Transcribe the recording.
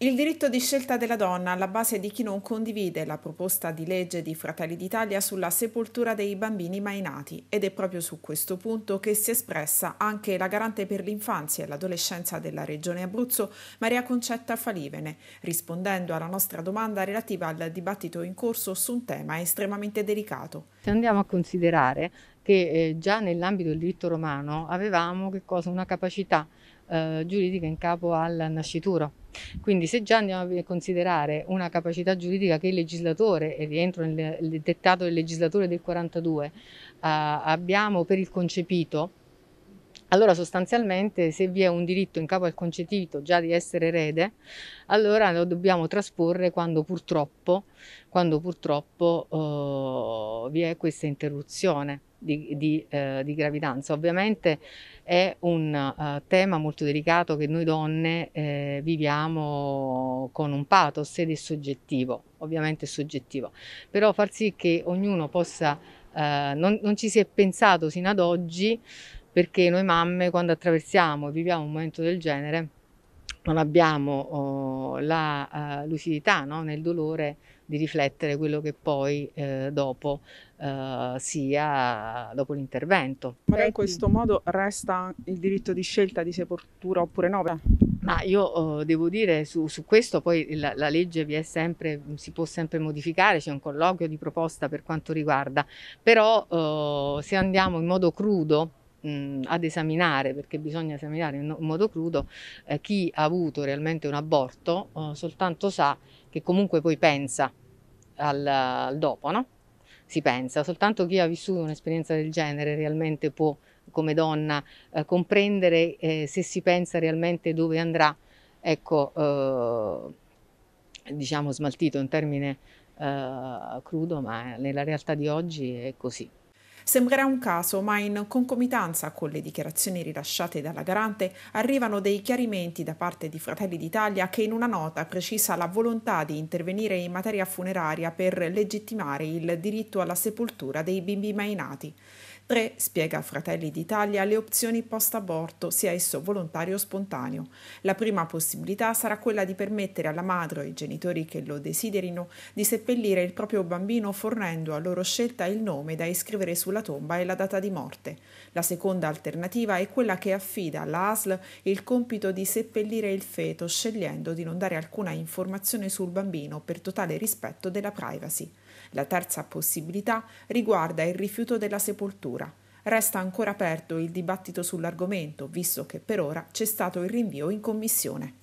Il diritto di scelta della donna alla base di chi non condivide la proposta di legge di Fratelli d'Italia sulla sepoltura dei bambini mai nati ed è proprio su questo punto che si è espressa anche la garante per l'infanzia e l'adolescenza della Regione Abruzzo Maria Concetta Falivene, rispondendo alla nostra domanda relativa al dibattito in corso su un tema estremamente delicato. Se andiamo a considerare che eh, già nell'ambito del diritto romano avevamo cosa, una capacità eh, giuridica in capo al nascituro quindi se già andiamo a considerare una capacità giuridica che il legislatore, e rientro nel dettato del legislatore del 42, eh, ah, abbiamo per il concepito, allora sostanzialmente se vi è un diritto in capo al concepito già di essere erede, allora lo dobbiamo trasporre quando purtroppo, quando purtroppo eh, vi è questa interruzione di, di, eh, di gravidanza. Ovviamente è un uh, tema molto delicato che noi donne eh, viviamo con un pathos ed è soggettivo, ovviamente è soggettivo, però far sì che ognuno possa, eh, non, non ci si è pensato sino ad oggi perché noi mamme quando attraversiamo e viviamo un momento del genere non abbiamo oh, la uh, lucidità no? nel dolore di riflettere quello che poi eh, dopo eh, sia dopo l'intervento. Ma in questo modo resta il diritto di scelta di sepoltura oppure no? Ma io eh, devo dire su, su questo poi la, la, legge vi è sempre, si può sempre modificare, c'è un colloquio di proposta per quanto riguarda, però oh, se andiamo in modo crudo mh, ad esaminare, perché bisogna esaminare in modo crudo, eh, chi ha avuto realmente un aborto eh, soltanto sa che comunque poi pensa al, al dopo, no? Si pensa, soltanto chi ha vissuto un'esperienza del genere realmente può, come donna, eh, comprendere eh, se si pensa realmente dove andrà, ecco, eh, diciamo smaltito, un termine eh, crudo, ma nella realtà di oggi è così. Sembrerà un caso, ma in concomitanza con le dichiarazioni rilasciate dalla garante arrivano dei chiarimenti da parte di Fratelli d'Italia che in una nota precisa la volontà di intervenire in materia funeraria per legittimare il diritto alla sepoltura dei bimbi mai nati. 3. Spiega a Fratelli d'Italia le opzioni post-aborto, sia esso volontario o spontaneo. La prima possibilità sarà quella di permettere alla madre o ai genitori che lo desiderino di seppellire il proprio bambino fornendo a loro scelta il nome da iscrivere sulla tomba e la data di morte. La seconda alternativa è quella che affida alla ASL il compito di seppellire il feto scegliendo di non dare alcuna informazione sul bambino per totale rispetto della privacy. La terza possibilità riguarda il rifiuto della sepoltura Resta ancora aperto il dibattito sull'argomento, visto che per ora c'è stato il rinvio in commissione.